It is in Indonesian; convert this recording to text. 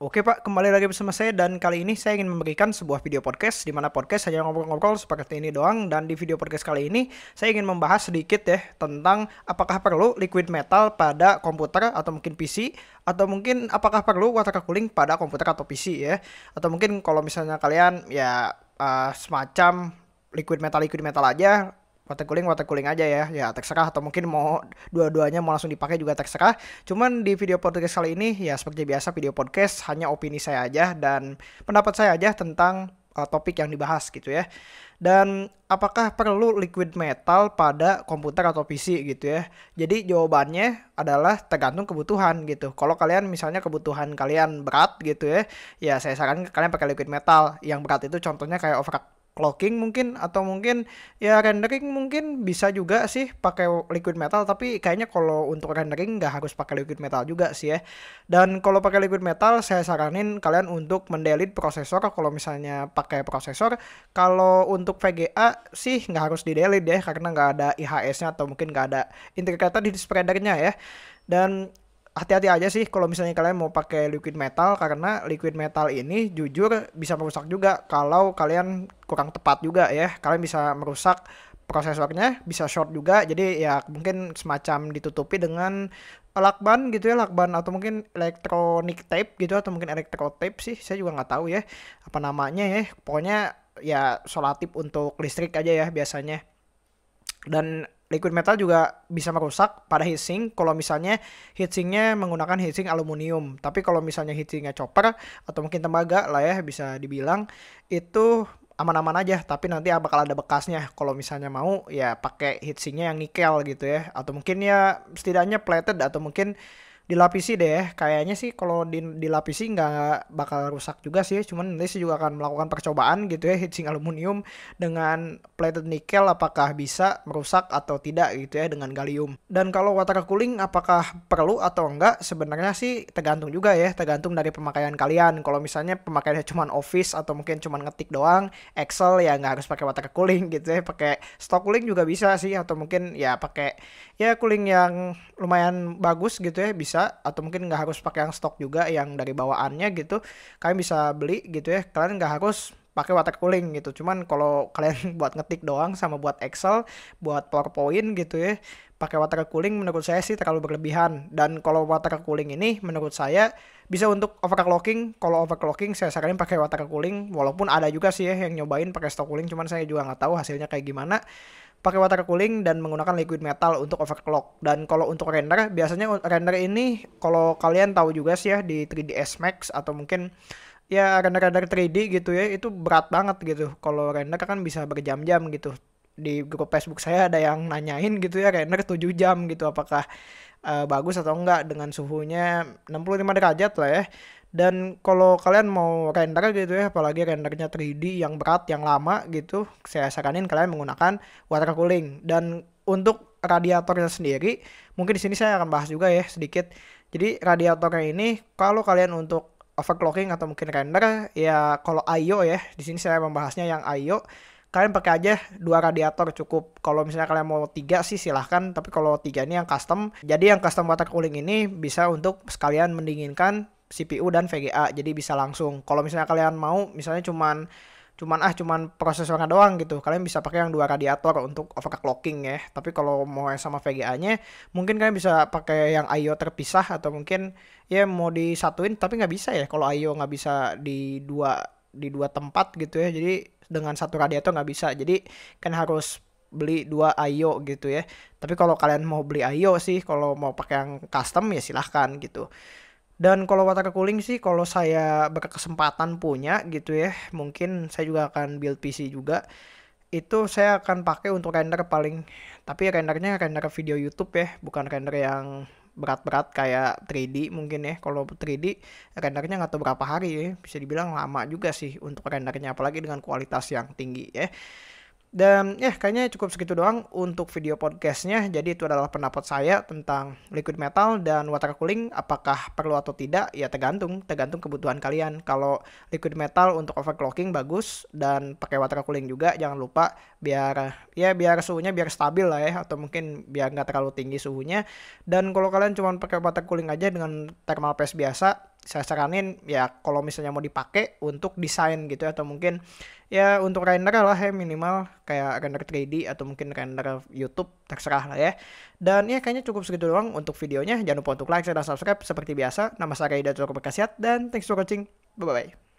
Oke Pak, kembali lagi bersama saya dan kali ini saya ingin memberikan sebuah video podcast di mana podcast hanya ngobrol-ngobrol seperti ini doang dan di video podcast kali ini saya ingin membahas sedikit ya tentang apakah perlu liquid metal pada komputer atau mungkin PC atau mungkin apakah perlu water cooling pada komputer atau PC ya atau mungkin kalau misalnya kalian ya uh, semacam liquid metal liquid metal aja water cooling water cooling aja ya ya terserah atau mungkin mau dua-duanya mau langsung dipakai juga terserah cuman di video podcast kali ini ya seperti biasa video podcast hanya opini saya aja dan pendapat saya aja tentang uh, topik yang dibahas gitu ya dan apakah perlu liquid metal pada komputer atau PC gitu ya. Jadi jawabannya adalah tergantung kebutuhan gitu. Kalau kalian misalnya kebutuhan kalian berat gitu ya, ya saya sarankan kalian pakai liquid metal. Yang berat itu contohnya kayak Overclock. Locking mungkin atau mungkin ya rendering mungkin bisa juga sih pakai liquid metal tapi kayaknya kalau untuk rendering nggak harus pakai liquid metal juga sih ya. Dan kalau pakai liquid metal saya saranin kalian untuk mendelit prosesor kalau misalnya pakai prosesor kalau untuk VGA sih nggak harus di delete deh karena nggak ada IHS-nya atau mungkin nggak ada integrator di spreadernya ya. Dan hati-hati aja sih kalau misalnya kalian mau pakai liquid metal karena liquid metal ini jujur bisa merusak juga kalau kalian kurang tepat juga ya kalian bisa merusak prosesornya bisa short juga jadi ya mungkin semacam ditutupi dengan lakban gitu ya lakban atau mungkin elektronik tape gitu atau mungkin elektro tape sih saya juga nggak tahu ya apa namanya ya pokoknya ya solatif untuk listrik aja ya biasanya dan liquid metal juga bisa merusak pada heatsink kalau misalnya heatsinknya menggunakan heatsink aluminium. Tapi kalau misalnya heatsinknya copper atau mungkin tembaga lah ya bisa dibilang itu aman-aman aja tapi nanti bakal ada bekasnya kalau misalnya mau ya pakai heatsinknya yang nikel gitu ya atau mungkin ya setidaknya plated atau mungkin dilapisi deh kayaknya sih kalau di, dilapisi nggak bakal rusak juga sih cuman nanti sih juga akan melakukan percobaan gitu ya heating aluminium dengan plated nickel apakah bisa merusak atau tidak gitu ya dengan gallium dan kalau water cooling apakah perlu atau enggak sebenarnya sih tergantung juga ya tergantung dari pemakaian kalian kalau misalnya pemakaiannya cuma office atau mungkin cuma ngetik doang Excel ya nggak harus pakai water cooling gitu ya pakai stock cooling juga bisa sih atau mungkin ya pakai ya cooling yang lumayan bagus gitu ya bisa bisa atau mungkin nggak harus pakai yang stok juga yang dari bawaannya gitu kalian bisa beli gitu ya kalian nggak harus pakai water cooling gitu cuman kalau kalian buat ngetik doang sama buat Excel buat PowerPoint gitu ya pakai water cooling menurut saya sih terlalu berlebihan dan kalau water cooling ini menurut saya bisa untuk overclocking kalau overclocking saya saranin pakai water cooling walaupun ada juga sih ya yang nyobain pakai stock cooling cuman saya juga nggak tahu hasilnya kayak gimana pakai water cooling dan menggunakan liquid metal untuk overclock dan kalau untuk render biasanya render ini kalau kalian tahu juga sih ya di 3ds Max atau mungkin ya render-render 3D gitu ya itu berat banget gitu kalau render kan bisa berjam-jam gitu di grup Facebook saya ada yang nanyain gitu ya Renner 7 jam gitu apakah uh, bagus atau enggak dengan suhunya 65 derajat lah ya dan kalau kalian mau render gitu ya apalagi rendernya 3D yang berat yang lama gitu saya saranin kalian menggunakan water cooling dan untuk radiatornya sendiri mungkin di sini saya akan bahas juga ya sedikit jadi radiatornya ini kalau kalian untuk overclocking atau mungkin render ya kalau IO ya di sini saya membahasnya yang IO kalian pakai aja dua radiator cukup kalau misalnya kalian mau tiga sih silahkan tapi kalau tiga ini yang custom jadi yang custom water cooling ini bisa untuk sekalian mendinginkan CPU dan VGA jadi bisa langsung kalau misalnya kalian mau misalnya cuman cuman ah cuman prosesornya doang gitu kalian bisa pakai yang dua radiator untuk overclocking ya tapi kalau mau yang sama VGA nya mungkin kalian bisa pakai yang IO terpisah atau mungkin ya mau disatuin tapi nggak bisa ya kalau IO nggak bisa di dua di dua tempat gitu ya jadi dengan satu radiator nggak bisa jadi kan harus beli dua ayo gitu ya tapi kalau kalian mau beli ayo sih kalau mau pakai yang custom ya silahkan gitu dan kalau water cooling sih kalau saya berkesempatan punya gitu ya mungkin saya juga akan build PC juga itu saya akan pakai untuk render paling tapi rendernya render video YouTube ya bukan render yang berat-berat kayak 3D mungkin ya kalau 3D rendernya nggak tahu berapa hari ya bisa dibilang lama juga sih untuk rendernya apalagi dengan kualitas yang tinggi ya dan ya kayaknya cukup segitu doang untuk video podcastnya. Jadi itu adalah pendapat saya tentang liquid metal dan water cooling. Apakah perlu atau tidak? Ya tergantung, tergantung kebutuhan kalian. Kalau liquid metal untuk overclocking bagus dan pakai water cooling juga. Jangan lupa biar ya biar suhunya biar stabil lah ya atau mungkin biar nggak terlalu tinggi suhunya. Dan kalau kalian cuma pakai water cooling aja dengan thermal paste biasa saya saranin ya kalau misalnya mau dipakai untuk desain gitu ya, atau mungkin ya untuk render lah ya minimal kayak render 3D atau mungkin render YouTube terserah lah ya. Dan ya kayaknya cukup segitu doang untuk videonya. Jangan lupa untuk like, share, dan subscribe seperti biasa. Nama saya Ida Cukup Berkasihat dan thanks for watching. Bye-bye.